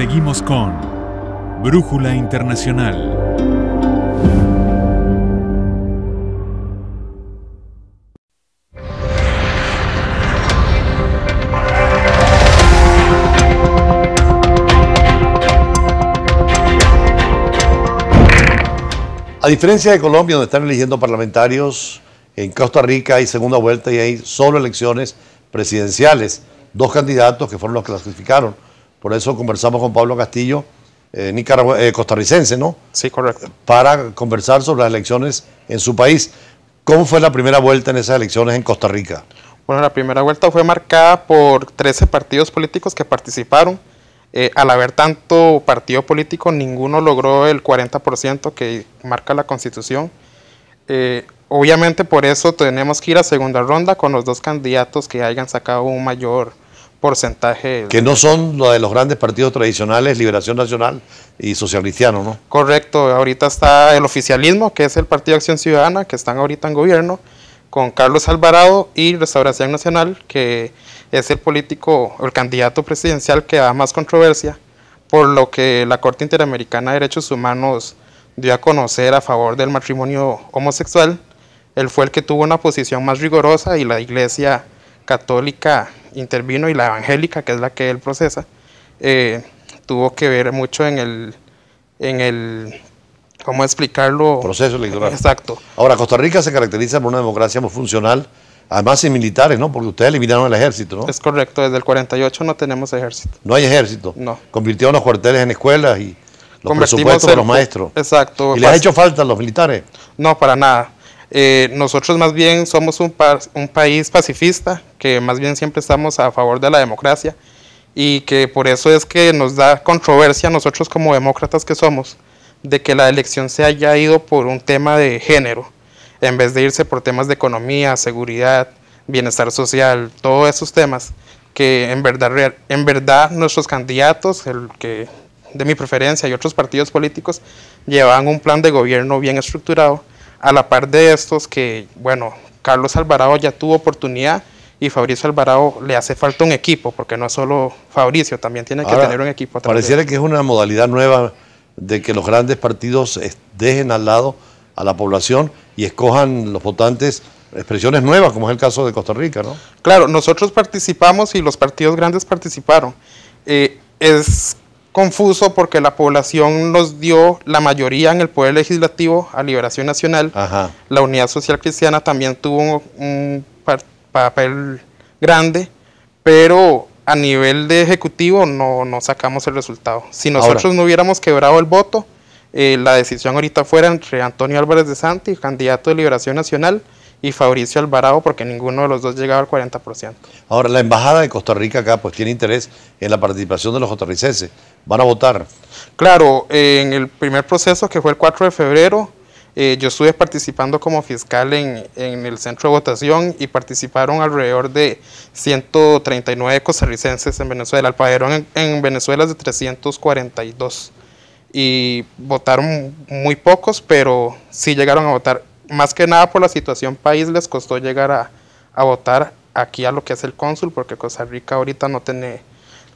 Seguimos con Brújula Internacional. A diferencia de Colombia, donde están eligiendo parlamentarios, en Costa Rica hay segunda vuelta y hay solo elecciones presidenciales. Dos candidatos que fueron los que clasificaron por eso conversamos con Pablo Castillo, eh, eh, costarricense, ¿no? Sí, correcto. Para conversar sobre las elecciones en su país. ¿Cómo fue la primera vuelta en esas elecciones en Costa Rica? Bueno, la primera vuelta fue marcada por 13 partidos políticos que participaron. Eh, al haber tanto partido político, ninguno logró el 40% que marca la constitución. obviamente por eso tenemos que ir a segunda ronda con los dos candidatos que hayan sacado un mayor porcentaje. Que no son los de los grandes partidos tradicionales, Liberación Nacional y Social ¿no? Correcto, ahorita está el oficialismo, que es el Partido Acción Ciudadana, que están ahorita en gobierno, con Carlos Alvarado y Restauración Nacional, que es el político, el candidato presidencial que da más controversia, por lo que la Corte Interamericana de Derechos Humanos dio a conocer a favor del matrimonio homosexual. Él fue el que tuvo una posición más rigurosa y la Iglesia Católica intervino y la evangélica, que es la que él procesa, eh, tuvo que ver mucho en el, en el ¿cómo explicarlo? Proceso electoral. Exacto. Ahora, Costa Rica se caracteriza por una democracia muy funcional, además sin militares, ¿no? Porque ustedes eliminaron el ejército, ¿no? Es correcto, desde el 48 no tenemos ejército. No hay ejército. No. Convirtieron los cuarteles en escuelas y los presupuestos de los maestros. Exacto. ¿Y les ha hecho falta los militares? No, para nada. Eh, nosotros más bien somos un, un, país pacifista, que más bien siempre estamos a favor de la democracia y que por eso es que nos da controversia nosotros como demócratas que somos, de que la elección se haya ido por un tema de género, en vez de irse por temas de economía, seguridad, bienestar social, todos esos temas, que en verdad, en verdad nuestros candidatos, el que de mi preferencia y otros partidos políticos, Llevaban un plan de gobierno bien estructurado a la par de estos que, bueno, Carlos Alvarado ya tuvo oportunidad y Fabricio Alvarado le hace falta un equipo, porque no es solo Fabricio, también tiene que tener un equipo. Pareciera que es una modalidad nueva de que los grandes partidos dejen al lado a la población y escojan los votantes expresiones nuevas, como es el caso de Costa Rica, ¿no? Claro, nosotros participamos y los partidos grandes participaron. Eh, es confuso porque la población nos dio la mayoría en el Poder Legislativo a Liberación Nacional. La Unidad Social Cristiana también tuvo un, papel grande, pero a nivel de Ejecutivo no, sacamos el resultado. Si nosotros no hubiéramos quebrado el voto, eh, la decisión ahorita fuera entre Antonio Álvarez de Santi, candidato de Liberación Nacional, y Fabricio Alvarado porque ninguno de los dos llegaba al 40%. Ahora, la Embajada de Costa Rica acá pues tiene interés en la participación de los costarricenses. ¿Van a votar? Claro, eh, en el primer proceso que fue el 4 de febrero, eh, yo estuve participando como fiscal en, el centro de votación y participaron alrededor de 139 costarricenses en Venezuela. El en, en Venezuela es de 342 y votaron muy pocos, pero sí llegaron a votar más que nada por la situación país les costó llegar a, votar aquí a lo que es el cónsul, porque Costa Rica ahorita no tiene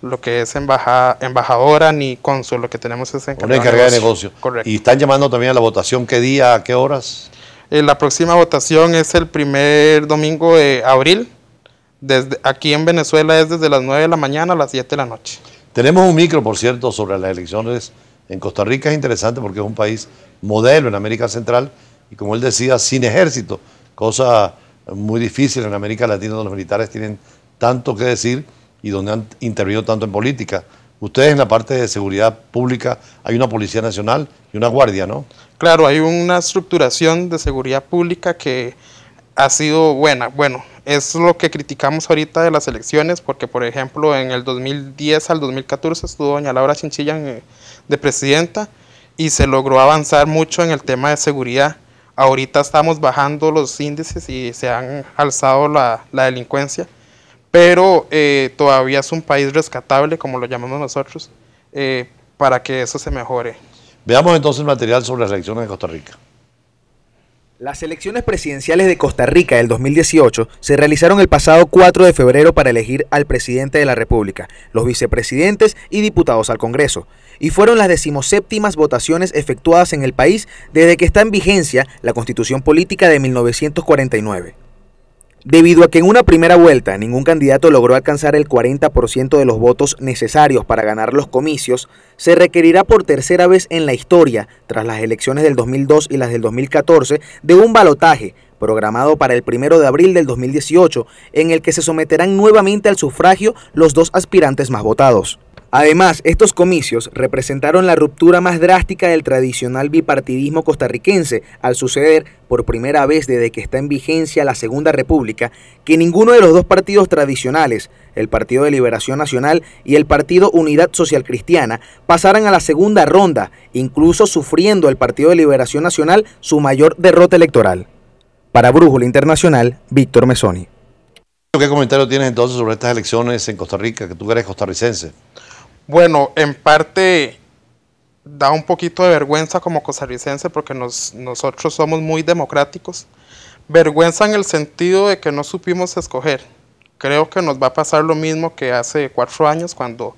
lo que es embajada, embajadora ni cónsul, lo que tenemos es encargado de negocio. Correcto. ¿Y están llamando también a la votación qué día, a qué horas? Eh, la próxima votación es el primer domingo de abril. Desde, aquí en Venezuela es desde las 9 de la mañana a las 7 de la noche. Tenemos un micro, por cierto, sobre las elecciones en Costa Rica. Es interesante porque es un país modelo en América Central y como él decía, sin ejército, cosa muy difícil en América Latina donde los militares tienen tanto que decir y donde han intervenido tanto en política. Ustedes en la parte de seguridad pública hay una Policía Nacional y una Guardia, ¿no? Claro, hay una estructuración de seguridad pública que ha sido buena. Bueno, es lo que criticamos ahorita de las elecciones, porque por ejemplo en el 2010 al 2014 estuvo doña Laura Chinchilla eh, de presidenta y se logró avanzar mucho en el tema de seguridad. Ahorita estamos bajando los índices y se han alzado la, delincuencia, pero eh, todavía es un país rescatable, como lo llamamos nosotros, eh, para que eso se mejore. Veamos entonces material sobre las elecciones de Costa Rica. Las elecciones presidenciales de Costa Rica del 2018 se realizaron el pasado 4 de febrero para elegir al presidente de la República, los vicepresidentes y diputados al Congreso y fueron las decimoséptimas votaciones efectuadas en el país desde que está en vigencia la Constitución Política de 1949. Debido a que en una primera vuelta ningún candidato logró alcanzar el 40% de los votos necesarios para ganar los comicios, se requerirá por tercera vez en la historia, tras las elecciones del 2002 y las del 2014, de un balotaje programado para el 1 de abril del 2018, en el que se someterán nuevamente al sufragio los dos aspirantes más votados. Además, estos comicios representaron la ruptura más drástica del tradicional bipartidismo costarricense, al suceder, por primera vez desde que está en vigencia la Segunda República, que ninguno de los dos partidos tradicionales, el Partido de Liberación Nacional y el Partido Unidad Social Cristiana, pasaran a la segunda ronda, incluso sufriendo el Partido de Liberación Nacional su mayor derrota electoral. Para Brújula Internacional, Víctor Mesoni. ¿Qué comentario tienes entonces sobre estas elecciones en Costa Rica, que tú eres costarricense? Bueno, en parte da un poquito de vergüenza como costarricense porque nosotros somos muy democráticos. Vergüenza en el sentido de que no supimos escoger. Creo que nos va a pasar lo mismo que hace cuatro años cuando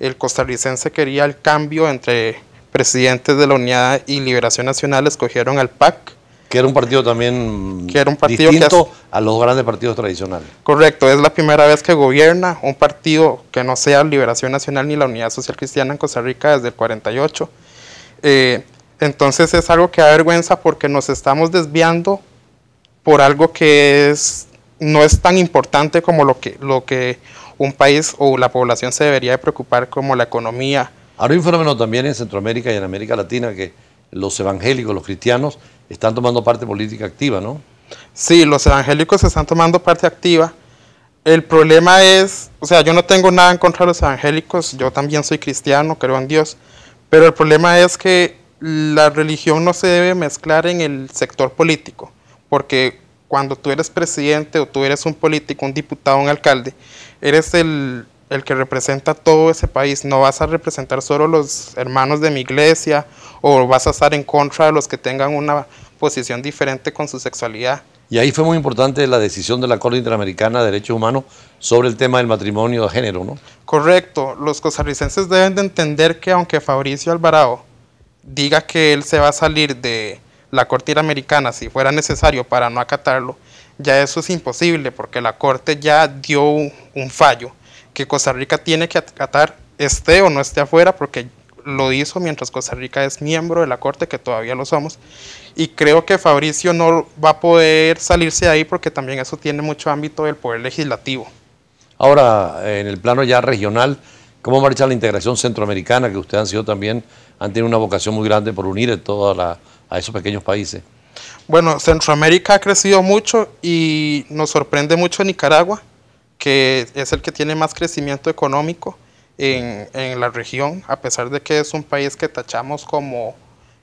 el costarricense quería el cambio entre presidentes de la Unidad y Liberación Nacional, escogieron al PAC que era un partido también que era un partido distinto a los grandes partidos tradicionales. Correcto, es la primera vez que gobierna un partido que no sea Liberación Nacional ni la Unidad Social Cristiana en Costa Rica desde el 48. Eh, entonces es algo que da vergüenza porque nos estamos desviando por algo que es, no es tan importante como lo que, lo que un país o la población se debería de preocupar como la economía. Ahora hay un fenómeno también en Centroamérica y en América Latina que los evangélicos, los cristianos, están tomando parte política activa, ¿no? Sí, los evangélicos están tomando parte activa. El problema es, o sea, yo no tengo nada en contra de los evangélicos, yo también soy cristiano, creo en Dios, pero el problema es que la religión no se debe mezclar en el sector político, porque cuando tú eres presidente o tú eres un político, un diputado, un alcalde, eres el el que representa todo ese país, no vas a representar solo los hermanos de mi iglesia o vas a estar en contra de los que tengan una posición diferente con su sexualidad. Y ahí fue muy importante la decisión de la Corte Interamericana de Derechos Humanos sobre el tema del matrimonio de género, ¿no? Correcto. Los costarricenses deben de entender que aunque Fabricio Alvarado diga que él se va a salir de la Corte Interamericana si fuera necesario para no acatarlo, ya eso es imposible porque la Corte ya dio un fallo que Costa Rica tiene que acatar, esté o no esté afuera, porque lo hizo mientras Costa Rica es miembro de la Corte, que todavía lo somos. Y creo que Fabricio no va a poder salirse de ahí porque también eso tiene mucho ámbito del poder legislativo. Ahora, en el plano ya regional, ¿cómo marcha la integración centroamericana, que ustedes han sido también, han tenido una vocación muy grande por unir toda la, a esos pequeños países? Bueno, Centroamérica ha crecido mucho y nos sorprende mucho Nicaragua que es el que tiene más crecimiento económico en, la región, a pesar de que es un país que tachamos como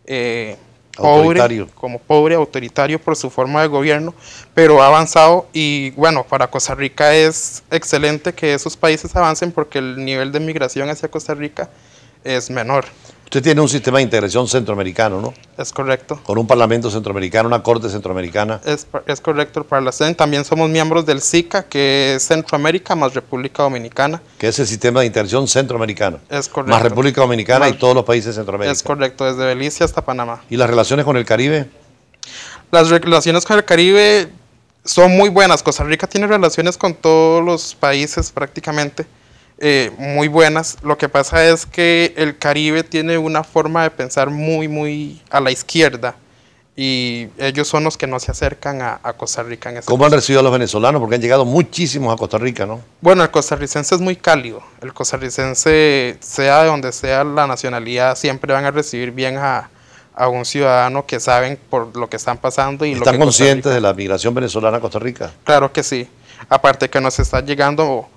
eh, pobre, como pobre, autoritario por su forma de gobierno, pero ha avanzado y bueno, para Costa Rica es excelente que esos países avancen porque el nivel de migración hacia Costa Rica es menor. Usted tiene un sistema de integración centroamericano, ¿no? Es correcto. Con un parlamento centroamericano, una corte centroamericana. Es, correcto para la CEN. También somos miembros del SICA, que es Centroamérica más República Dominicana. Que es el sistema de integración centroamericano. Es correcto. Más República Dominicana y todos los países centroamericanos. Es correcto, desde Belice hasta Panamá. ¿Y las relaciones con el Caribe? Las relaciones con el Caribe son muy buenas. Costa Rica tiene relaciones con todos los países prácticamente. Eh, muy buenas. Lo que pasa es que el Caribe tiene una forma de pensar muy, muy a la izquierda. Y ellos son los que no se acercan a, Costa Rica. En ese ¿Cómo han recibido a los venezolanos? Porque han llegado muchísimos a Costa Rica, ¿no? Bueno, el costarricense es muy cálido. El costarricense, sea de donde sea la nacionalidad, siempre van a recibir bien a, un ciudadano que saben por lo que están pasando. y ¿Están conscientes de la migración venezolana a Costa Rica? Claro que sí. Aparte que nos está llegando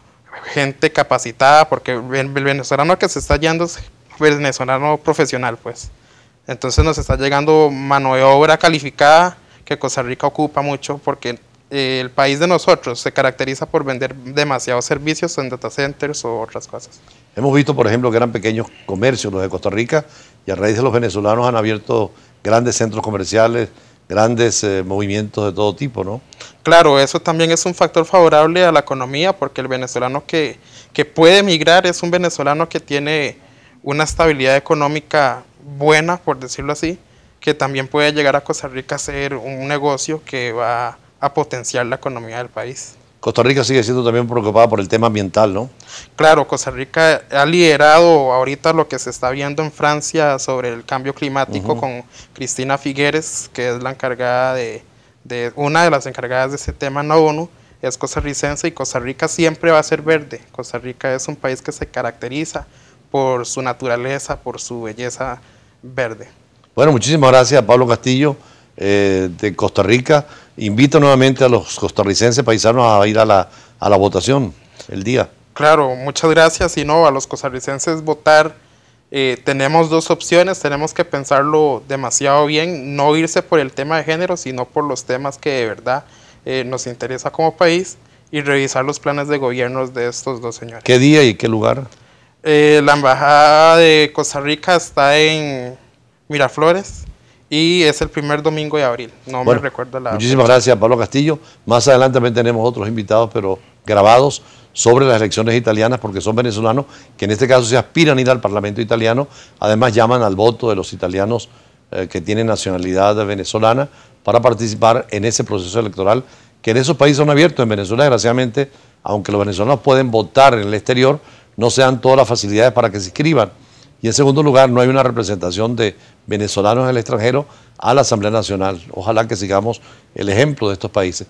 gente capacitada, porque el venezolano que se está yendo es venezolano profesional, pues. Entonces nos está llegando mano de obra calificada que Costa Rica ocupa mucho porque eh, el país de nosotros se caracteriza por vender demasiados servicios en data centers o otras cosas. Hemos visto, por ejemplo, que eran pequeños comercios los de Costa Rica y a raíz de los venezolanos han abierto grandes centros comerciales, grandes eh, movimientos de todo tipo, ¿no? Claro, eso también es un factor favorable a la economía, porque el venezolano que, que puede emigrar es un venezolano que tiene una estabilidad económica buena, por decirlo así, que también puede llegar a Costa Rica a ser un negocio que va a potenciar la economía del país. Costa Rica sigue siendo también preocupada por el tema ambiental, ¿no? Claro, Costa Rica ha liderado ahorita lo que se está viendo en Francia sobre el cambio climático con Cristina Figueres, que es la encargada de, una de las encargadas de ese tema en la ONU, es costarricense y Costa Rica siempre va a ser verde. Costa Rica es un país que se caracteriza por su naturaleza, por su belleza verde. Bueno, muchísimas gracias Pablo Castillo eh, de Costa Rica invito nuevamente a los costarricenses paisanos a ir a la, a la votación el día. Claro, muchas gracias. Y no, a los costarricenses votar, eh, tenemos dos opciones, tenemos que pensarlo demasiado bien, no irse por el tema de género, sino por los temas que de verdad eh, nos interesa como país y revisar los planes de gobierno de estos dos señores. ¿Qué día y qué lugar? Eh, la Embajada de Costa Rica está en Miraflores y es el primer domingo de abril. No me recuerda la. Muchísimas gracias, Pablo Castillo. Más adelante también tenemos otros invitados, pero grabados sobre las elecciones italianas, porque son venezolanos que en este caso se aspiran a ir al Parlamento italiano. Además, llaman al voto de los italianos eh, que tienen nacionalidad venezolana para participar en ese proceso electoral que en esos países son abiertos. En Venezuela, desgraciadamente, aunque los venezolanos pueden votar en el exterior, no se dan todas las facilidades para que se inscriban. Y en segundo lugar, no hay una representación de venezolanos en el extranjero a la Asamblea Nacional. Ojalá que sigamos el ejemplo de estos países.